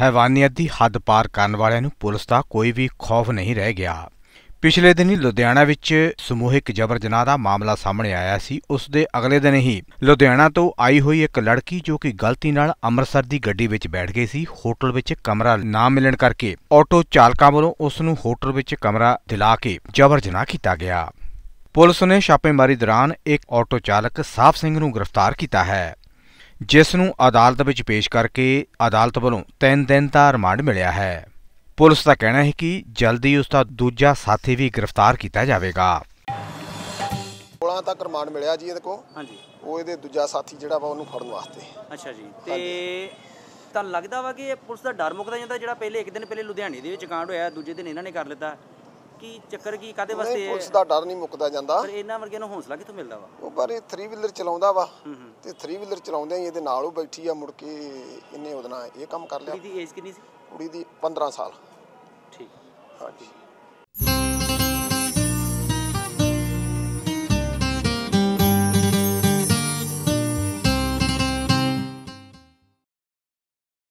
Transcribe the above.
ਹੈਵਾਨੀਅਤ ਦੀ ਹੱਦ ਪਾਰ ਕਰਨ ਵਾਲਿਆਂ ਨੂੰ ਪੁਲਿਸ ਦਾ ਕੋਈ ਵੀ ਖੌਫ ਨਹੀਂ ਰਹਿ ਗਿਆ ਪਿਛਲੇ ਦਿਨ ਹੀ ਲੁਧਿਆਣਾ ਵਿੱਚ ਸਮੂਹਿਕ ਜਬਰ ਜਨਾਹ ਦਾ ਮਾਮਲਾ ਸਾਹਮਣੇ ਆਇਆ ਸੀ ਉਸ ਦੇ ਅਗਲੇ ਦਿਨ ਹੀ ਲੁਧਿਆਣਾ ਤੋਂ ਆਈ ਹੋਈ ਇੱਕ ਲੜਕੀ ਜੋ ਕਿ ਗਲਤੀ ਨਾਲ ਅੰਮ੍ਰਿਤਸਰ ਦੀ ਗੱਡੀ ਵਿੱਚ ਬੈਠ ਗਈ ਸੀ ਹੋਟਲ ਵਿੱਚ ਕਮਰਾ ਨਾ ਮਿਲਣ ਕਰਕੇ ਆਟੋ ਚਾਲਕਾਂ ਵੱਲੋਂ ਉਸ ਨੂੰ ਹੋਟਲ ਵਿੱਚ ਕਮਰਾ ਦਿਲਾ ਕੇ ਜਬਰ ਜਨਾਹ ਕੀਤਾ ਗਿਆ ਪੁਲਿਸ ਨੇ ਛਾਪੇਮਾਰੀ ਦੌਰਾਨ ਇੱਕ ਆਟੋ ਚਾਲਕ ਸਾਫ ਸਿੰਘ ਨੂੰ ਗ੍ਰਿਫਤਾਰ ਕੀਤਾ ਹੈ ਜਿਸ ਨੂੰ ਅਦਾਲਤ ਵਿੱਚ ਪੇਸ਼ ਕਰਕੇ ਅਦਾਲਤ ਵੱਲੋਂ 3 ਦਿਨ ਦਾ ਰਿਮਾਂਡ ਮਿਲਿਆ ਹੈ ਪੁਲਿਸ ਦਾ ਕਹਿਣਾ ਹੈ ਕਿ ਜਲਦੀ ਉਸ ਦਾ ਦੂਜਾ ਸਾਥੀ ਵੀ ਗ੍ਰਿਫਤਾਰ ਕੀਤਾ ਜਾਵੇਗਾ 16 ਤੱਕ ਰਿਮਾਂਡ ਮਿਲਿਆ ਜੀ ਇਹਦੇ ਕੋ ਹਾਂਜੀ ਉਹ ਇਹਦੇ ਦੂਜਾ ਸਾਥੀ ਜਿਹੜਾ ਵਾ ਉਹਨੂੰ ਫੜਨ ਵਾਸਤੇ ਅੱਛਾ ਜੀ ਤੇ ਤਾਂ ਲੱਗਦਾ ਵਾ ਕਿ ਇਹ ਪੁਲਿਸ ਦਾ ਡਰ ਮੁਕਦਾ ਜਾਂਦਾ ਜਿਹੜਾ ਪਹਿਲੇ ਇੱਕ ਦਿਨ ਪਹਿਲੇ ਲੁਧਿਆਣੇ ਦੇ ਵਿੱਚ ਕਾਂਡ ਹੋਇਆ ਦੂਜੇ ਦਿਨ ਇਹਨਾਂ ਨੇ ਕਰ ਲਿੱਤਾ ਕੀ ਚੱਕਰ ਕੀ ਕਾਦੇ ਵਾਸਤੇ ਪੁਲਿਸ ਦਾ ਡਰ ਨਹੀਂ ਮੁੱਕਦਾ ਜਾਂਦਾ ਪਰ ਇਹਨਾਂ ਵਰਗੇ ਨੂੰ ਹੌਸਲਾ ਕਿੱਥੋਂ ਮਿਲਦਾ ਵਾ ਉਹ ਪਰ ਇਹ 3 ਵੀਲਰ ਚਲਾਉਂਦਾ ਵਾ ਤੇ 3 ਵੀਲਰ ਚਲਾਉਂਦੇ ਇਹਦੇ ਨਾਲ ਉਹ ਬੈਠੀ ਆ ਮੁੜ ਕੇ ਇਹਨੇ ਉਹਦੇ ਇਹ ਕੰਮ ਕਰ ਲਿਆ ਕੁੜੀ ਦੀ ਏਜ ਕਿੰਨੀ ਸੀ ਕੁੜੀ ਦੀ 15 ਸਾਲ ਠੀਕ ਹਾਂਜੀ